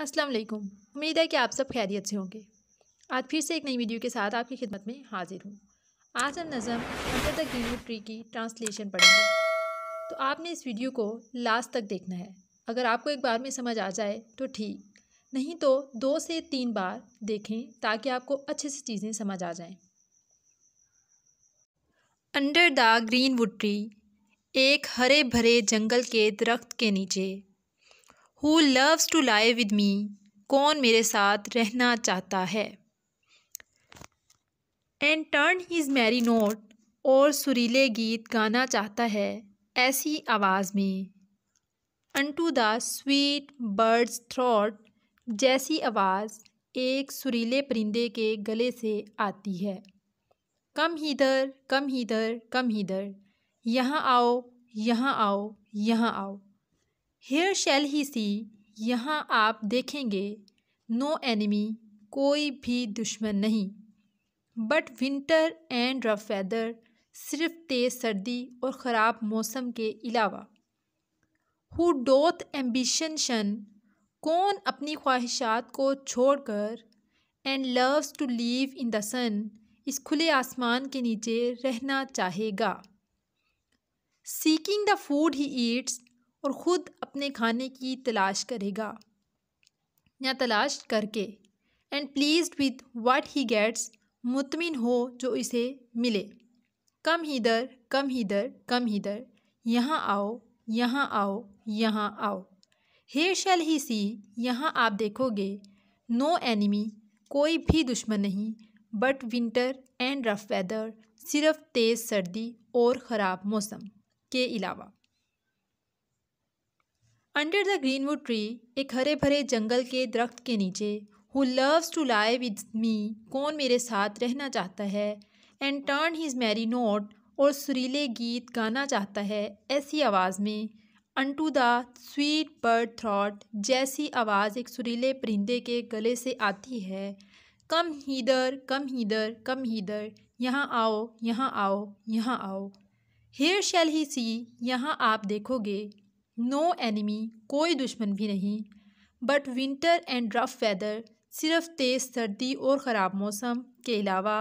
अस्सलाम वालेकुम उम्मीद है कि आप सब खैरियत से होंगे आज फिर से एक नई वीडियो के साथ आपकी खिदमत में हाजिर हूँ आज हम नज़म अंदर तक ग्रीन ट्री की ट्रांसलेशन पढ़ेंगे तो आपने इस वीडियो को लास्ट तक देखना है अगर आपको एक बार में समझ आ जाए तो ठीक नहीं तो दो से तीन बार देखें ताकि आपको अच्छे से चीज़ें समझ आ जाएं। Under the green wood tree एक हरे भरे जंगल के दरख्त के नीचे who loves to lie with me कौन मेरे साथ रहना चाहता है and turn his merry note और सुरीले गीत गाना चाहता है ऐसी आवाज़ में unto the sweet bird's throat जैसी आवाज़ एक सुरीले परिंदे के गले से आती है कम हीधर कम हीदर कम हीधर यहाँ आओ यहाँ आओ यहाँ आओ हेयर शेल ही सी यहाँ आप देखेंगे नो एनिमी कोई भी दुश्मन नहीं but winter and rough weather सिर्फ तेज़ सर्दी और ख़राब मौसम के अलावा हु डोथ एम्बिशन शन कौन अपनी ख्वाहिशात को छोड़कर and loves to live in the sun इस खुले आसमान के नीचे रहना चाहेगा seeking the food he eats और ख़ुद अपने खाने की तलाश करेगा या तलाश करके and please with what he gets मुतमिन हो जो इसे मिले कम ही दर कम ही दर कम ही दर यहाँ आओ यहाँ आओ यहाँ आओ हेयर शेल ही सी यहाँ आप देखोगे नो एनिमी कोई भी दुश्मन नहीं but winter and rough weather सिर्फ तेज़ सर्दी और ख़राब मौसम के अलावा अंडर द ग्रीनवुड ट्री एक हरे भरे जंगल के दरख्त के नीचे who loves to lie with me कौन मेरे साथ रहना चाहता है and turn his merry note और सुरीले गीत गाना चाहता है ऐसी आवाज़ में unto the sweet bird throat जैसी आवाज़ एक सुरीले परिंदे के गले से आती है come hither come hither come hither यहाँ आओ यहाँ आओ यहाँ आओ हेयर शैल ही सी यहाँ आप देखोगे नो एनिमी कोई दुश्मन भी नहीं but winter and rough weather सिर्फ तेज़ सर्दी और ख़राब मौसम के अलावा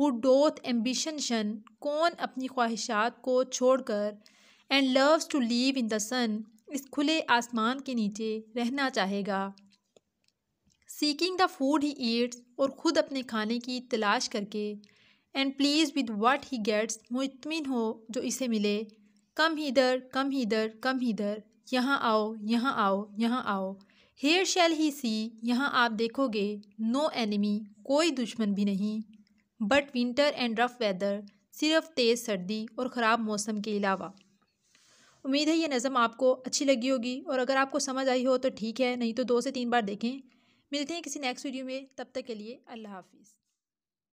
हु डोथ एम्बिशन शन कौन अपनी ख्वाहिशात को छोड़कर and loves to live in the sun इस खुले आसमान के नीचे रहना चाहेगा seeking the food he eats और ख़ुद अपने खाने की तलाश करके and please with what he gets मुतमिन हो जो इसे मिले कम हीधर कम हीधर कम हीधर यहाँ आओ यहाँ आओ यहाँ आओ हेयर शेल ही सी यहाँ आप देखोगे नो एनिमी कोई दुश्मन भी नहीं but winter and rough weather सिर्फ तेज़ सर्दी और ख़राब मौसम के अलावा उम्मीद है ये नज़म आपको अच्छी लगी होगी और अगर आपको समझ आई हो तो ठीक है नहीं तो दो से तीन बार देखें मिलते हैं किसी नेक्स्ट वीडियो में तब तक के लिए अल्लाह हाफिज़